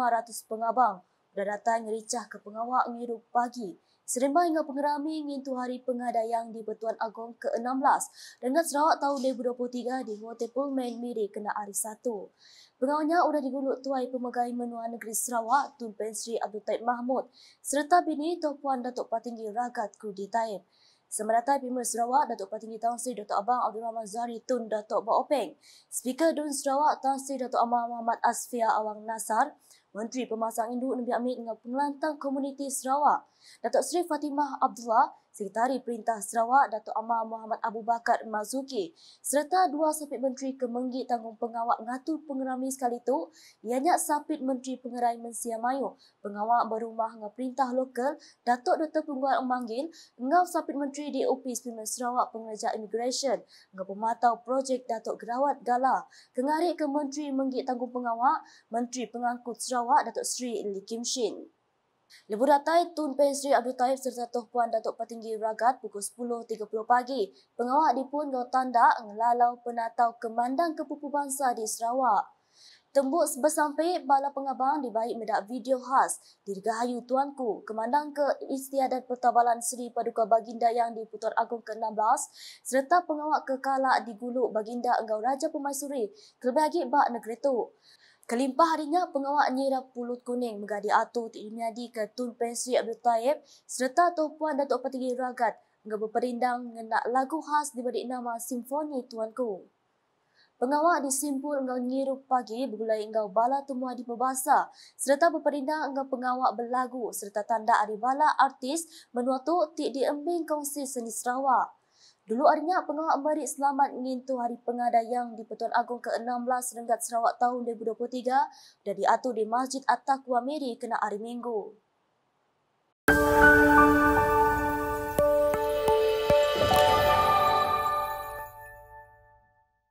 500 pengabang sudah datang ngericah ke pengawak ngiru pagi. Serimbang hingga pengerami ngintu hari pengadayang di Betuan Agong ke-16 dengan Sarawak tahun 2023 di Hotel Pullman Miri kena hari satu. Pengawalnya sudah diguluk tuai pemegai menua negeri Sarawak Tun pensri Abdul Taib Mahmud serta bini tok Puan Datuk Patinggi Ragat Kudi Taib. Semerata Pimer Sarawak, Datuk Patinggi Tan Sri Datuk Abang Abdul Rahman Zahri Tun Datuk Baopeng, Speaker Dun Sarawak Tuan Sri Datuk Amar Muhammad Asfia Awang Nasar, Menteri Pemasangan Induk Nabi Amin dengan Pengelantang Komuniti Sarawak, Datuk Seri Fatimah Abdullah Sekretari Perintah Sarawak Datuk Amar Muhammad Abu Bakar Mazuki serta dua sapit menteri kemenggi tanggung pengawak ngatur pengerami sekali itu ianya sapit menteri pengerai Mensia Mayu pengawak berumah dengan perintah lokal Datuk Dr. Pengguan Manggil dengan sapit menteri DOP Sembilan Sarawak Pengerja Immigration dengan pematau projek Datuk Gerawat Gala kengarik ke menteri menggi tanggung pengawak Menteri Pengangkut Sarawak Datuk Sri Lee Kim Shin. Lebuh Ratai Tun Pen Abdul Taib serta Toh Puan Datuk Patinggi Ragat pukul 10.30 pagi. Pengawal dipun Gau Tanda ngelalau penatau kemandang kepupu bangsa di Sarawak. Tembuk bersampai bala pengabang dibaik medak video khas Dirgahayu Tuanku kemandang ke istiadat pertabalan Seri Paduka Baginda yang di Putar Agung ke-16 serta pengawak kekalak di Guluk Baginda Engau Raja Pemaisuri kelebih lagi bak negeri tu. Kelimpah harinya pengawal Nyira Pulut Kuning Megadi Atu Tik Dunyadi ke Tun Pensri Abdul Taib serta Tuan Puan Datuk Patigi Ragat mengapa perindang mengenak lagu khas diberi nama Simfoni Tuanku. Pengawal disimpul engkau nyiru pagi bergulai engkau bala temua di pebasa serta berperindang engkau pengawal berlagu serta tanda hari bala artis menuatu tik diembing kongsi seni Sarawak. Dulu arinya pengawal Amerik selamat ngintu hari pengada yang di Petun Agong ke-16 Renggat Sarawak tahun 2023 dan diatur di Masjid At-Taqwa Meri kena hari Minggu. Música